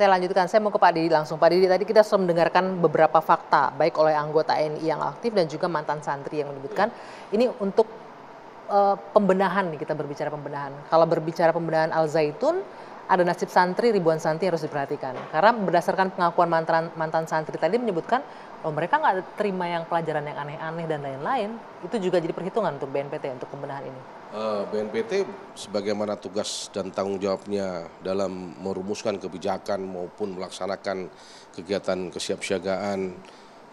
Saya lanjutkan, saya mau ke Pak Didi langsung. Pak Didi, tadi kita sudah mendengarkan beberapa fakta, baik oleh anggota NI yang aktif dan juga mantan santri yang menyebutkan. Ini untuk uh, pembenahan nih, kita berbicara pembenahan. Kalau berbicara pembenahan Al-Zaitun, ada nasib santri, ribuan santri harus diperhatikan. Karena berdasarkan pengakuan mantan, mantan santri tadi menyebutkan, oh mereka nggak terima yang pelajaran yang aneh-aneh dan lain-lain. Itu juga jadi perhitungan untuk BNPT, untuk pembenahan ini. Eh, BNPT sebagaimana tugas dan tanggung jawabnya dalam merumuskan kebijakan maupun melaksanakan kegiatan kesiapsiagaan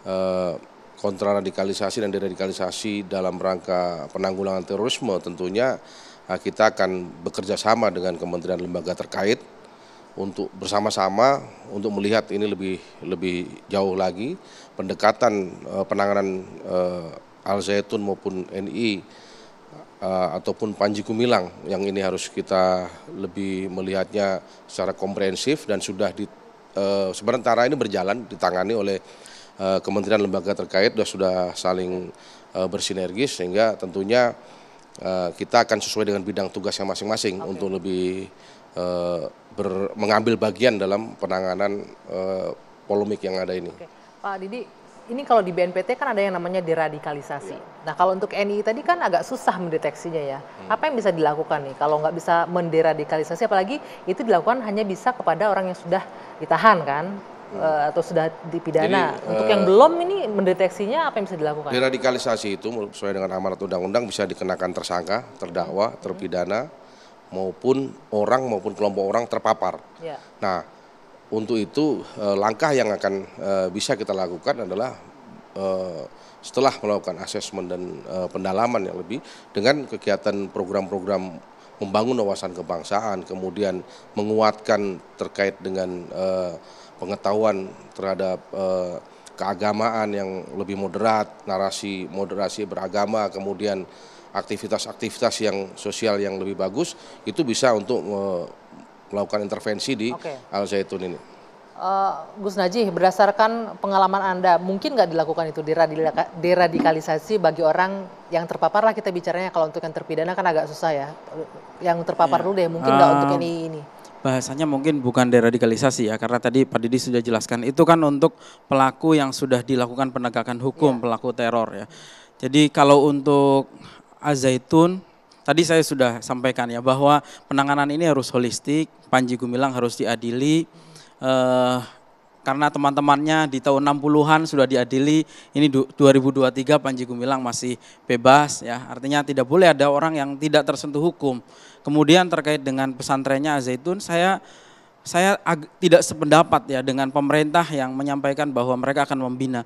eh, kontra radikalisasi dan deradikalisasi dalam rangka penanggulangan terorisme tentunya eh, kita akan bekerja sama dengan kementerian lembaga terkait untuk bersama-sama untuk melihat ini lebih lebih jauh lagi pendekatan penanganan Al Zaitun maupun NI uh, ataupun Panji Gumilang yang ini harus kita lebih melihatnya secara komprehensif dan sudah di uh, sementara ini berjalan ditangani oleh uh, kementerian lembaga terkait sudah sudah saling uh, bersinergis sehingga tentunya uh, kita akan sesuai dengan bidang tugas yang masing-masing okay. untuk lebih uh, ber, mengambil bagian dalam penanganan uh, polemik yang ada ini. Okay. Pak Didi, ini kalau di BNPT kan ada yang namanya deradikalisasi. Yeah. Nah kalau untuk NI tadi kan agak susah mendeteksinya ya. Hmm. Apa yang bisa dilakukan nih kalau nggak bisa menderadikalisasi, apalagi itu dilakukan hanya bisa kepada orang yang sudah ditahan kan? hmm. Eh, atau sudah dipidana. Jadi, Untuk uh, yang belum ini mendeteksinya apa yang bisa dilakukan? Deradikalisasi itu sesuai dengan amanat undang-undang bisa dikenakan tersangka, terdakwa, terpidana maupun orang maupun kelompok orang terpapar. Ya. Nah, untuk itu eh, langkah yang akan eh, bisa kita lakukan adalah eh, setelah melakukan asesmen dan pendalaman yang lebih dengan kegiatan program-program membangun wawasan kebangsaan, kemudian menguatkan terkait dengan pengetahuan terhadap keagamaan yang lebih moderat, narasi moderasi beragama, kemudian aktivitas-aktivitas yang sosial yang lebih bagus itu bisa untuk melakukan intervensi di okay. Al Zaitun ini. Uh, Gus Najih, berdasarkan pengalaman Anda, mungkin nggak dilakukan itu deradikalisasi bagi orang yang terpapar lah kita bicaranya kalau untuk yang terpidana kan agak susah ya. Yang terpapar yeah. dulu deh, mungkin nggak uh, untuk eh, ini ini. Bahasanya mungkin bukan deradikalisasi ya, karena tadi Pak Didi sudah jelaskan itu kan untuk pelaku yang sudah dilakukan penegakan hukum yeah. pelaku teror ya. Jadi kalau untuk Azaitun Tadi saya sudah sampaikan ya bahwa penanganan ini harus holistik, Panji Gumilang harus diadili, eh, karena teman-temannya di tahun 60-an sudah diadili, ini 2023 Panji Gumilang masih bebas ya. Artinya tidak boleh ada orang yang tidak tersentuh hukum. Kemudian terkait dengan pesantrennya Zaitun, saya saya tidak sependapat ya dengan pemerintah yang menyampaikan bahwa mereka akan membina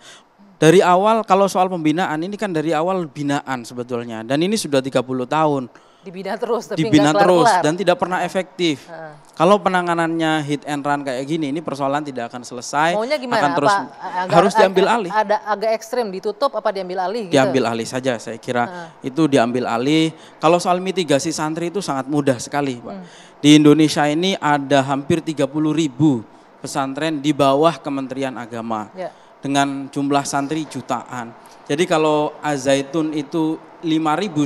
dari awal kalau soal pembinaan ini kan dari awal binaan sebetulnya dan ini sudah 30 tahun. Dibina terus tapi dibina kelar terus dan tidak pernah efektif. Uh. Kalau penanganannya hit and run kayak gini ini persoalan tidak akan selesai. Maunya gimana? Akan terus apa, agak, harus diambil agak, alih. Ada agak ekstrim ditutup apa diambil alih gitu? Diambil alih saja saya kira. Uh. Itu diambil alih. Kalau soal mitigasi santri itu sangat mudah sekali, Pak. Hmm. Di Indonesia ini ada hampir puluh ribu pesantren di bawah Kementerian Agama. Yeah dengan jumlah santri jutaan. Jadi kalau Azaitun itu 5.000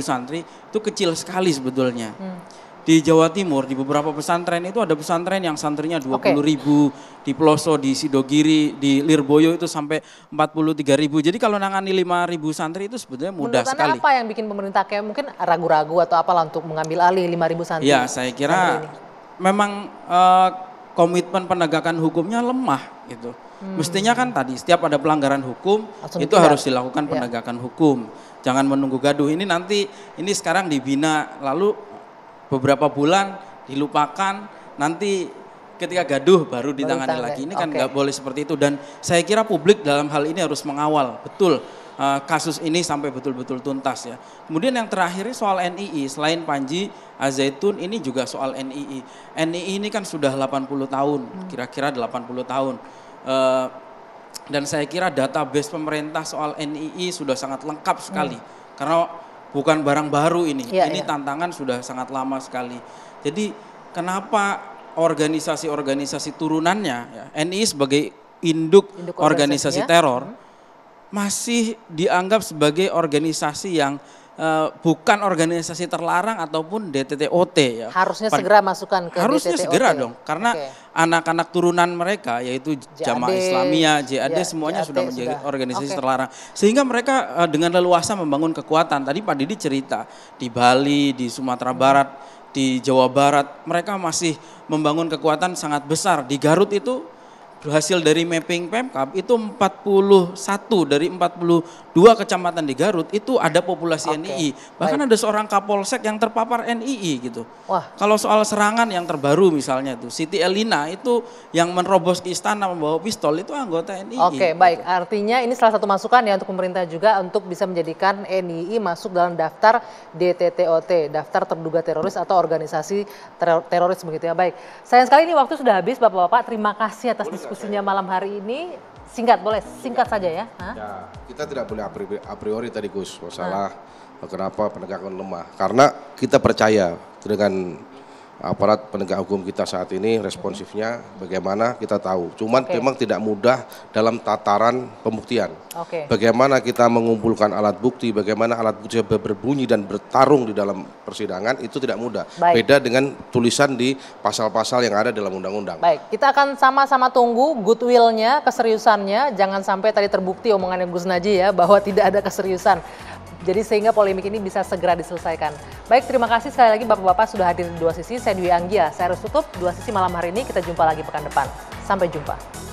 santri itu kecil sekali sebetulnya. Hmm. Di Jawa Timur di beberapa pesantren itu ada pesantren yang santrinya 20.000, okay. Ribu, di Peloso, di Sidogiri, di Lirboyo itu sampai 43.000. Jadi kalau nangani 5.000 santri itu sebetulnya mudah Menurut sekali. apa yang bikin pemerintah kayak mungkin ragu-ragu atau apalah untuk mengambil alih 5.000 santri? Ya, saya kira memang uh, komitmen penegakan hukumnya lemah gitu. Hmm. Mestinya kan tadi setiap ada pelanggaran hukum itu harus dilakukan iya. penegakan ya. hukum. Jangan menunggu gaduh ini nanti ini sekarang dibina lalu beberapa bulan dilupakan nanti ketika gaduh baru ditangani lagi. Ini kan nggak okay. boleh seperti itu dan saya kira publik dalam hal ini harus mengawal betul Eh, kasus ini sampai betul-betul tuntas ya. Kemudian yang terakhir soal NII, selain Panji Azaitun ini juga soal NII. NII ini kan sudah 80 tahun, hmm. kira-kira 80 tahun. Eh, dan saya kira database pemerintah soal NII sudah sangat lengkap sekali. Hmm. Karena bukan barang baru ini. Ya, ini ya. tantangan sudah sangat lama sekali. Jadi kenapa organisasi-organisasi turunannya ya, NII sebagai induk, induk organisasi, organisasi ya. teror hmm masih dianggap sebagai organisasi yang uh, bukan organisasi terlarang ataupun DTTOT ya. Harusnya segera masukkan ke Harusnya DTTOT. segera dong karena anak-anak okay. turunan mereka yaitu Jamaah Islamiyah JAD ya, semuanya JAD sudah menjadi sudah. organisasi okay. terlarang. Sehingga mereka uh, dengan leluasa membangun kekuatan. Tadi Pak Didi cerita di Bali, di Sumatera hmm. Barat, di Jawa Barat mereka masih membangun kekuatan sangat besar. Di Garut itu hasil dari mapping Pemkap itu 41 dari 42 kecamatan di Garut itu ada populasi okay. NII. Bahkan Baik. ada seorang Kapolsek yang terpapar NII gitu. Wah. Kalau soal serangan yang terbaru misalnya itu Siti Elina itu yang menerobos ke istana membawa pistol itu anggota NII. Oke, okay, gitu. baik. Artinya ini salah satu masukan ya untuk pemerintah juga untuk bisa menjadikan NII masuk dalam daftar DTTOT, daftar terduga teroris atau organisasi teroris begitu ya. Baik. Sayang sekali ini waktu sudah habis Bapak-bapak. Terima kasih atas diskusi diskusinya malam hari ini singkat boleh singkat saja ya. Ya, kita tidak boleh a priori, tadi Gus masalah ha? Nah. kenapa penegakan lemah karena kita percaya dengan aparat penegak hukum kita saat ini responsifnya bagaimana kita tahu. Cuman okay. memang tidak mudah dalam tataran pembuktian. Okay. Bagaimana kita mengumpulkan alat bukti, bagaimana alat bukti berbunyi dan bertarung di dalam persidangan itu tidak mudah. Baik. Beda dengan tulisan di pasal-pasal yang ada dalam undang-undang. Baik, kita akan sama-sama tunggu goodwill-nya, keseriusannya. Jangan sampai tadi terbukti omongannya Gus Naji ya bahwa tidak ada keseriusan. Jadi sehingga polemik ini bisa segera diselesaikan. Baik, terima kasih sekali lagi Bapak-Bapak sudah hadir di Dua Sisi. Saya Dwi Anggia, saya harus tutup Dua Sisi malam hari ini. Kita jumpa lagi pekan depan. Sampai jumpa.